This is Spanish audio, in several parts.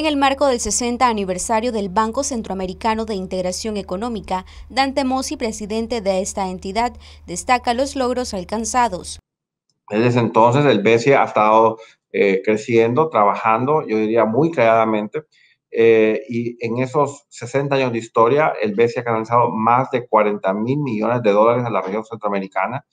En el marco del 60 aniversario del Banco Centroamericano de Integración Económica, Dante Mossi, presidente de esta entidad, destaca los logros alcanzados. Desde entonces el BCE ha estado eh, creciendo, trabajando, yo diría muy creadamente, eh, y en esos 60 años de historia, el BCE ha canalizado más de 40 mil millones de dólares a la región centroamericana.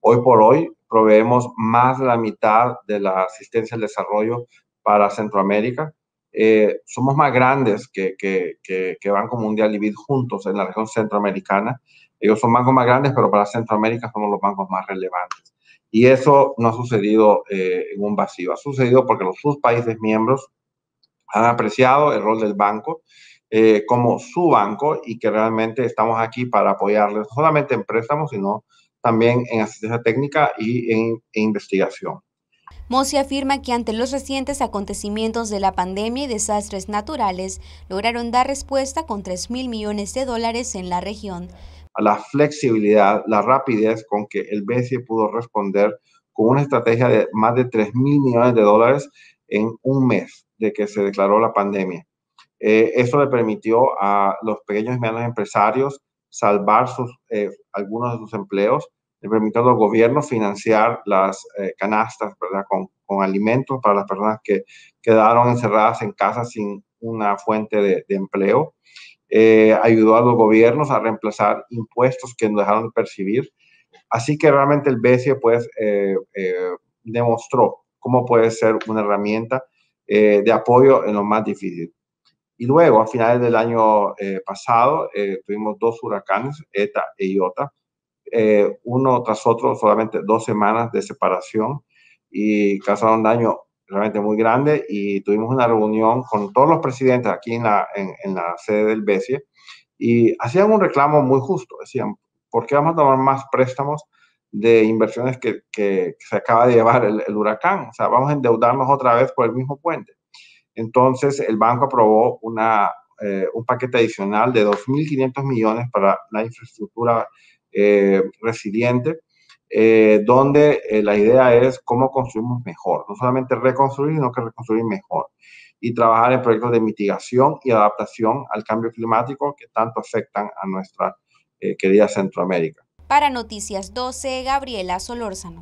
Hoy por hoy proveemos más de la mitad de la asistencia al desarrollo para Centroamérica. Eh, somos más grandes que, que, que, Banco Mundial y BID juntos en la región centroamericana. Ellos son bancos más grandes, pero para Centroamérica somos los bancos más relevantes. Y eso no ha sucedido eh, en un vacío, ha sucedido porque los, sus países miembros han apreciado el rol del banco eh, como su banco y que realmente estamos aquí para apoyarles, no solamente en préstamos, sino también en asistencia técnica y en investigación. Mossi afirma que ante los recientes acontecimientos de la pandemia y desastres naturales, lograron dar respuesta con 3 mil millones de dólares en la región. La flexibilidad, la rapidez con que el BCE pudo responder con una estrategia de más de 3 mil millones de dólares en un mes de que se declaró la pandemia. Eh, eso le permitió a los pequeños y medianos empresarios salvar sus, eh, algunos de sus empleos, le eh, permitió a los gobiernos financiar las eh, canastas ¿verdad? Con, con, alimentos para las personas que quedaron encerradas en casa sin una fuente de, empleo. Eh, ayudó a los gobiernos a reemplazar impuestos que no dejaron de percibir. Así que realmente el BCE pues demostró cómo puede ser una herramienta de apoyo en lo más difícil. Y luego, a finales del año pasado, tuvimos dos huracanes, ETA e IOTA, eh, uno tras otro, solamente dos semanas de separación y causaron daño realmente muy grande y tuvimos una reunión con todos los presidentes aquí en la, sede del BCE y hacían un reclamo muy justo, decían, ¿por qué vamos a tomar más préstamos de inversiones que, se acaba de llevar el, huracán? O sea, vamos a endeudarnos otra vez por el mismo puente. Entonces, el banco aprobó una, eh, un paquete adicional de 2.500 millones para la infraestructura eh, resiliente, eh, donde eh, la idea es cómo construimos mejor, no solamente reconstruir, sino que reconstruir mejor y trabajar en proyectos de mitigación y adaptación al cambio climático que tanto afectan a nuestra querida Centroamérica. Para Noticias 12, Gabriela Solórzano.